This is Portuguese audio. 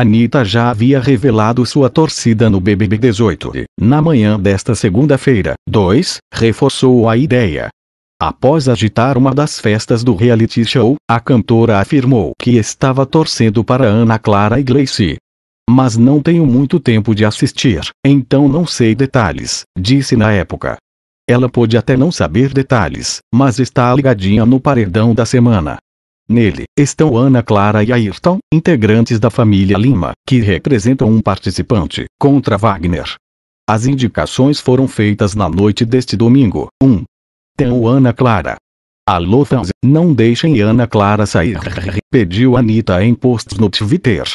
Anitta já havia revelado sua torcida no BBB 18 e, na manhã desta segunda-feira, 2, reforçou a ideia. Após agitar uma das festas do reality show, a cantora afirmou que estava torcendo para Ana Clara e Gleici. Mas não tenho muito tempo de assistir, então não sei detalhes, disse na época. Ela pode até não saber detalhes, mas está ligadinha no paredão da semana. Nele, estão Ana Clara e Ayrton, integrantes da família Lima, que representam um participante, contra Wagner. As indicações foram feitas na noite deste domingo. 1. Um, o Ana Clara. Alô fãs, não deixem Ana Clara sair, pediu Anitta em posts no Twitter.